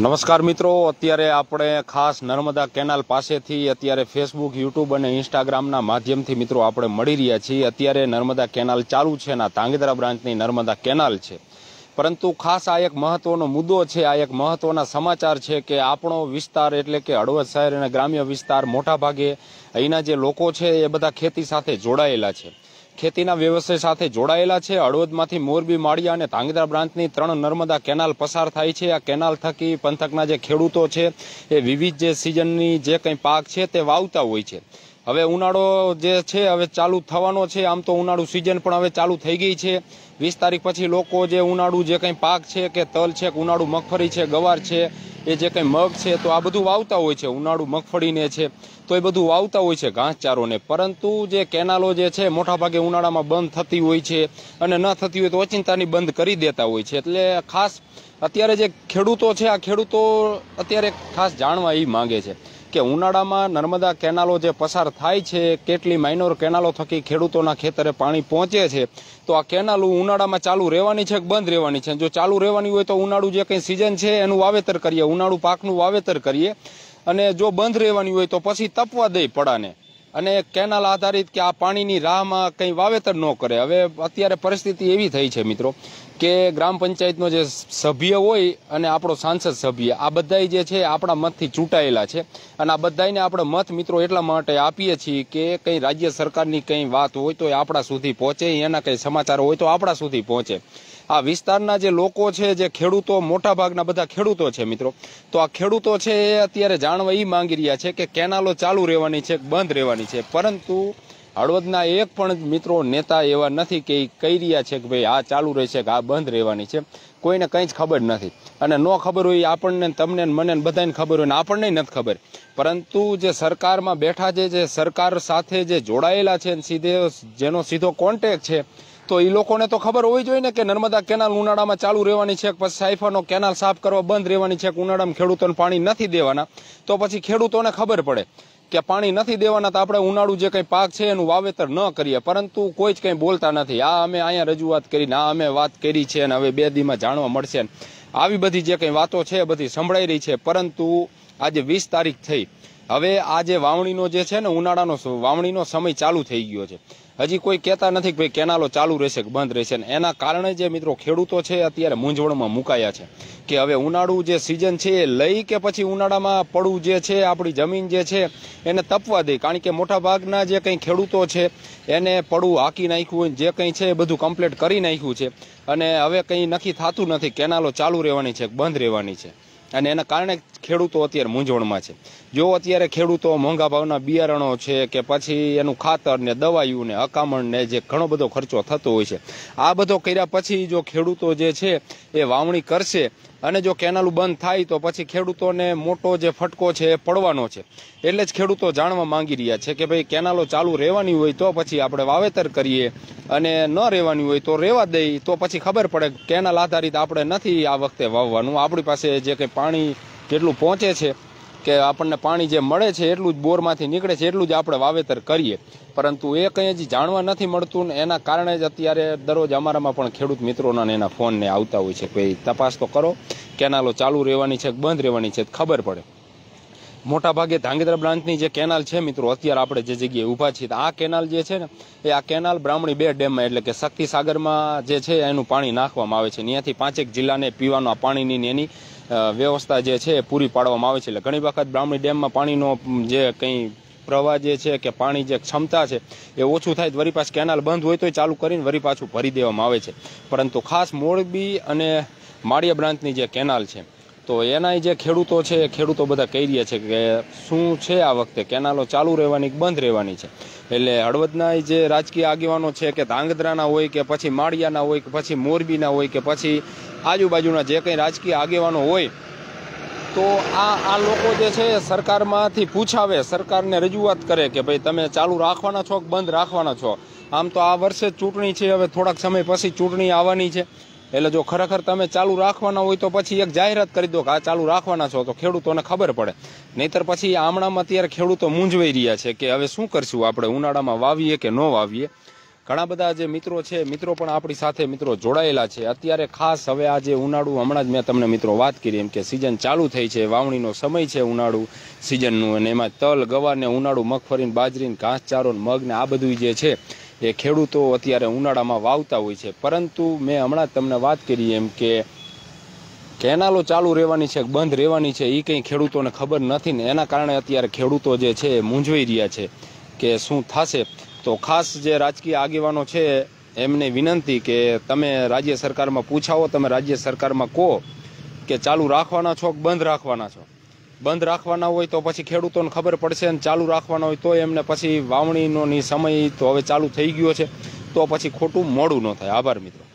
નમસ્કાર મિત્રો અત્યારે આપણે ખાસ નર્મદા કેનાલ પાસેથી અત્યારે ફેસબુક યુટ્યુબ અને ઇન્સ્ટાગ્રામના માધ્યમથી મિત્રો આપણે મળી રહ્યા છીએ અત્યારે નર્મદા કેનાલ ચાલુ છે અને ધાંગધ્રા બ્રાન્ચની નર્મદા કેનાલ છે પરંતુ ખાસ આ એક મહત્વનો મુદ્દો છે આ એક મહત્વના સમાચાર છે કે આપણો વિસ્તાર એટલે કે હળવદ શહેર અને ગ્રામ્ય વિસ્તાર મોટાભાગે અહીંના જે લોકો છે એ બધા ખેતી સાથે જોડાયેલા છે ખેતીના વ્યવસાય સાથે જોડાયેલા છે હળવદમાંથી મોરબી માળિયા અને ધાંગધ્રા બ્રાન્ચની ત્રણ નર્મદા કેનાલ પસાર થાય છે આ કેનાલ થકી પંથકના જે ખેડૂતો છે એ વિવિધ જે સિઝનની જે કંઈ પાક છે તે વાવતા હોય છે હવે ઉનાળો જે છે હવે ચાલુ થવાનો છે આમ તો ઉનાળું સિઝન પણ હવે ચાલુ થઈ ગઈ છે વીસ તારીખ પછી લોકો જે ઉનાળું જે કંઈ પાક છે કે તલ છે કે ઉનાળુ મગફળી છે ગવાર છે એ જે કંઈ મગ છે તો આ બધું વાવતા હોય છે ઉનાળું મગફળીને છે તો એ બધું વાવતા હોય છે ઘાસચારોને પરંતુ જે કેનાલો જે છે મોટાભાગે ઉનાળામાં બંધ થતી હોય છે અને ન થતી હોય તો અચિંતાની બંધ કરી દેતા હોય છે એટલે ખાસ અત્યારે જે ખેડૂતો છે આ ખેડૂતો અત્યારે ખાસ જાણવા એ માંગે છે કે ઉનાળામાં નર્મદા કેનાલો જે પસાર થાય છે કેટલી માઇનોર કેનાલો થકી ખેડૂતોના ખેતરે પાણી પહોંચે છે તો આ કેનાલો ઉનાળામાં ચાલુ રહેવાની છે કે બંધ રહેવાની છે જો ચાલુ રહેવાની હોય તો ઉનાળુ જે કંઈ સિઝન છે એનું વાવેતર કરીએ ઉનાળુ પાકનું વાવેતર કરીએ અને જો બંધ રહેવાની હોય તો પછી તપવા દઈ પડાને અને કેનાલ આધારિત કે આ પાણીની રાહમાં કંઈ વાવેતર ન કરે હવે અત્યારે પરિસ્થિતિ એવી થઈ છે મિત્રો કે ગ્રામ પંચાયતનો જે સભ્ય હોય અને આપણો સાંસદ સભ્ય આ બધાય જે છે આપણા મતથી ચૂંટાયેલા છે અને આ બધાને આપણે મત મિત્રો એટલા માટે આપીએ છીએ કે કંઈ રાજ્ય સરકારની કંઈ વાત હોય તો એ આપણા સુધી પહોંચે એના કંઈ સમાચાર હોય તો આપણા સુધી પહોંચે આ વિસ્તારના જે લોકો છે જે ખેડૂતો મોટા ભાગના બધા ખેડૂતો છે મિત્રો તો આ ખેડૂતો છે એ અત્યારે જાણવા એ માંગી રહ્યા છે કે કેનાલો ચાલુ રહેવાની છે બંધ રહેવાની છે પરંતુ હળવદના એક પણ મિત્રો નેતા એવા નથી કે કહી રહ્યા છે કે ભાઈ આ ચાલુ રહેશે કે આ બંધ રહેવાની છે કોઈને કંઈ જ ખબર નથી અને ન ખબર હોય આપણને તમને મને બધાને ખબર હોય ને આપણને નથી ખબર પરંતુ જે સરકારમાં બેઠા છે જે સરકાર સાથે જે જોડાયેલા છે સીધે જેનો સીધો કોન્ટેક છે તો એ લોકોને તો ખબર હોવી જોઈએ ને કે નર્મદા કેનાલ ઉનાળામાં ચાલુ રહેવાની છે પછી સાયફાનો કેનાલ સાફ કરવા બંધ રહેવાની છે કે ઉનાળામાં ખેડૂતોને પાણી નથી દેવાના તો પછી ખેડૂતોને ખબર પડે કે પાણી નથી દેવાના તો આપણે ઉનાળું જે કંઈ પાક છે એનું વાવેતર ન કરીએ પરંતુ કોઈ જ કંઈ બોલતા નથી આ અમે અહીંયા રજૂઆત કરીને આ અમે વાત કરી છે અને હવે બે દીમાં જાણવા મળશે આવી બધી જે કંઈ વાતો છે એ બધી સંભળાઈ રહી છે પરંતુ આજે વીસ તારીખ થઈ હવે આ જે વાવણીનો જે છે ને ઉનાળાનો વાવણીનો સમય ચાલુ થઈ ગયો છે હજી કોઈ કહેતા નથી કે ભાઈ કેનાલો ચાલુ રહેશે કે બંધ રહેશે એના કારણે જે મિત્રો ખેડૂતો છે અત્યારે મૂંઝવણમાં મુકાયા છે કે હવે ઉનાળું જે સિઝન છે એ લઈ કે પછી ઉનાળામાં પડવું જે છે આપણી જમીન જે છે એને તપવા દે કારણ કે મોટાભાગના જે કંઈ ખેડૂતો છે એને પડવું હાંકી નાખ્યું જે કંઈ છે એ બધું કમ્પ્લીટ કરી નાખ્યું છે અને હવે કંઈ નક્કી થતું નથી કેનાલો ચાલુ રહેવાની છે બંધ રહેવાની છે અને એના કારણે ખેડૂતો અત્યારે મૂંઝવણમાં છે જો અત્યારે ખેડૂતો મોંઘા ભાવના બિયારણો છે કે પછી એનું ખાતર ને દવાયું ને અકામણ ને જે ઘણો બધો ખર્ચો થતો હોય છે આ બધો કર્યા પછી જો ખેડૂતો જે છે એ વાવણી કરશે અને જો કેનાલ બંધ થાય તો પછી ખેડૂતોને મોટો જે ફટકો છે એ પડવાનો છે એટલે જ ખેડૂતો જાણવા માંગી રહ્યા છે કે ભાઈ કેનાલો ચાલુ રહેવાની હોય તો પછી આપણે વાવેતર કરીએ અને ન રહેવાની હોય તો રહેવા દઈએ તો પછી ખબર પડે કેનાલ આધારિત આપણે નથી આ વખતે વાવવાનું આપણી પાસે જે કંઈ પાણી કેટલું પહોંચે છે કે આપણને પાણી જે મળે છે એટલું જ બોરમાંથી નીકળે છે એટલું જ આપણે વાવેતર કરીએ પરંતુ એ કંઈ જ જાણવા નથી મળતું ને એના કારણે જ અત્યારે દરરોજ અમારામાં પણ ખેડૂત મિત્રોના એના ફોનને આવતા હોય છે કે તપાસ તો કરો કેનાલો ચાલુ રહેવાની છે કે બંધ રહેવાની છે ખબર પડે મોટા ભાગે ધાંગધ્રા બ્રાન્ચની જે કેનાલ છે મિત્રો અત્યારે આપણે જે જગ્યાએ ઊભા છીએ આ કેનાલ જે છે ને એ આ કેનાલ બ્રાહ્મણી બે ડેમમાં એટલે કે શક્તિસાગરમાં જે છે એનું પાણી નાખવામાં આવે છે ત્યાંથી પાંચેક જિલ્લાને પીવાના પાણીની એની વ્યવસ્થા જે છે એ પૂરી પાડવામાં આવે છે એટલે ઘણી વખત બ્રાહ્મણી ડેમમાં પાણીનો જે કંઈ પ્રવાહ જે છે કે પાણી જે ક્ષમતા છે એ ઓછું થાય વરી પાછ કેનાલ બંધ હોય તો એ ચાલુ કરીને વરી પાછું ભરી દેવામાં આવે છે પરંતુ ખાસ મોરબી અને માળિયા બ્રાન્ચની જે કેનાલ છે તો એનાય જે ખેડૂતો છે એ ખેડૂતો બધા કહી રહ્યા છે કે શું છે આ વખતે કેનાલો ચાલુ રહેવાની બંધ રહેવાની છે એટલે હળવદના જે રાજકીય આગેવાનો છે કે ધાંગધ્રાના હોય કે પછી માળિયાના હોય કે પછી મોરબીના હોય કે પછી આજુબાજુના જે કંઈ રાજકીય આગેવાનો હોય તો આ આ લોકો જે છે સરકારમાંથી પૂછાવે સરકારને રજૂઆત કરે કે ભાઈ તમે ચાલુ રાખવાના છો કે બંધ રાખવાના છો આમ તો આ વર્ષે ચૂંટણી છે હવે થોડાક સમય પછી ચૂંટણી આવવાની છે એટલે જો ખરેખર તમે ચાલુ રાખવાના હોય તો પછી એક જાહેરાત કરી દો કે આ ચાલુ રાખવાના છો તો ખેડૂતોને ખબર પડે નહીતર પછી આમણામાં અત્યારે ખેડૂતો મૂંઝવાઈ રહ્યા છે કે હવે શું કરશું આપણે ઉનાળામાં વાવીએ કે ન વાવીએ ઘણા બધા જે મિત્રો છે મિત્રો પણ આપણી સાથે મિત્રો જોડાયેલા છે અત્યારે ખાસ હવે આ જે ઉનાળુ હમણાં જ મેં તમને મિત્રો વાત કરી એમ કે સિઝન ચાલુ થઈ છે વાવણીનો સમય છે ઉનાળુ સિઝનનું અને એમાં તલ ગવારને ઉનાળુ મગફળીને બાજરીને ઘાસચારો મગને આ બધું જે છે એ ખેડૂતો અત્યારે ઉનાળામાં વાવતા હોય છે પરંતુ મેં હમણાં જ તમને વાત કરી એમ કે કેનાલો ચાલુ રહેવાની છે બંધ રહેવાની છે એ કંઈ ખેડૂતોને ખબર નથી ને એના કારણે અત્યારે ખેડૂતો જે છે એ મૂંઝવાઈ રહ્યા છે કે શું થશે તો ખાસ જે રાજકીય આગેવાનો છે એમને વિનંતી કે તમે રાજ્ય સરકારમાં પૂછાવો તમે રાજ્ય સરકારમાં કહો કે ચાલુ રાખવાના છો બંધ રાખવાના છો બંધ રાખવાના હોય તો પછી ખેડૂતોને ખબર પડશે અને ચાલુ રાખવાના હોય તો એમને પછી વાવણીનો સમય તો હવે ચાલુ થઈ ગયો છે તો પછી ખોટું મોડું ન થાય આભાર મિત્રો